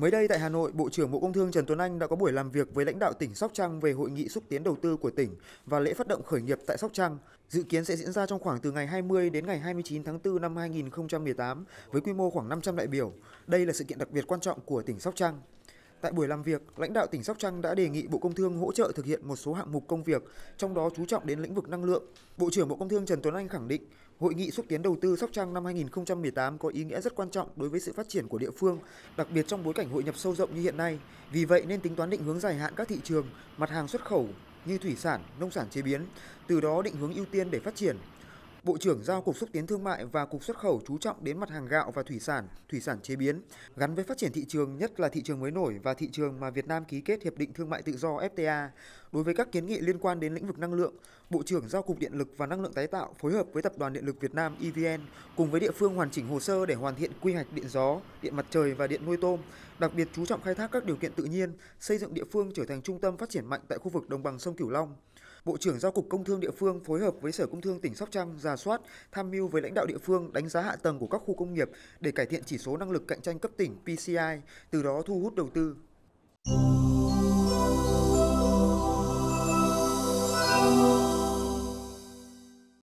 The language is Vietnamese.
Mới đây tại Hà Nội, Bộ trưởng Bộ Công Thương Trần Tuấn Anh đã có buổi làm việc với lãnh đạo tỉnh Sóc Trăng về hội nghị xúc tiến đầu tư của tỉnh và lễ phát động khởi nghiệp tại Sóc Trăng, dự kiến sẽ diễn ra trong khoảng từ ngày 20 đến ngày 29 tháng 4 năm 2018 với quy mô khoảng 500 đại biểu. Đây là sự kiện đặc biệt quan trọng của tỉnh Sóc Trăng. Tại buổi làm việc, lãnh đạo tỉnh Sóc Trăng đã đề nghị Bộ Công Thương hỗ trợ thực hiện một số hạng mục công việc, trong đó chú trọng đến lĩnh vực năng lượng. Bộ trưởng Bộ Công Thương Trần Tuấn Anh khẳng định, hội nghị xúc tiến đầu tư Sóc Trăng năm 2018 có ý nghĩa rất quan trọng đối với sự phát triển của địa phương, đặc biệt trong bối cảnh hội nhập sâu rộng như hiện nay. Vì vậy nên tính toán định hướng dài hạn các thị trường, mặt hàng xuất khẩu như thủy sản, nông sản chế biến, từ đó định hướng ưu tiên để phát triển, Bộ trưởng giao Cục xúc tiến thương mại và Cục xuất khẩu chú trọng đến mặt hàng gạo và thủy sản, thủy sản chế biến, gắn với phát triển thị trường, nhất là thị trường mới nổi và thị trường mà Việt Nam ký kết hiệp định thương mại tự do FTA. Đối với các kiến nghị liên quan đến lĩnh vực năng lượng, Bộ trưởng giao Cục Điện lực và Năng lượng tái tạo phối hợp với Tập đoàn Điện lực Việt Nam EVN cùng với địa phương hoàn chỉnh hồ sơ để hoàn thiện quy hoạch điện gió, điện mặt trời và điện nuôi tôm, đặc biệt chú trọng khai thác các điều kiện tự nhiên, xây dựng địa phương trở thành trung tâm phát triển mạnh tại khu vực đồng bằng sông Cửu Long. Bộ trưởng giao Cục Công Thương địa phương phối hợp với Sở Công Thương tỉnh Sóc Trăng ra soát, tham mưu với lãnh đạo địa phương đánh giá hạ tầng của các khu công nghiệp để cải thiện chỉ số năng lực cạnh tranh cấp tỉnh PCI, từ đó thu hút đầu tư.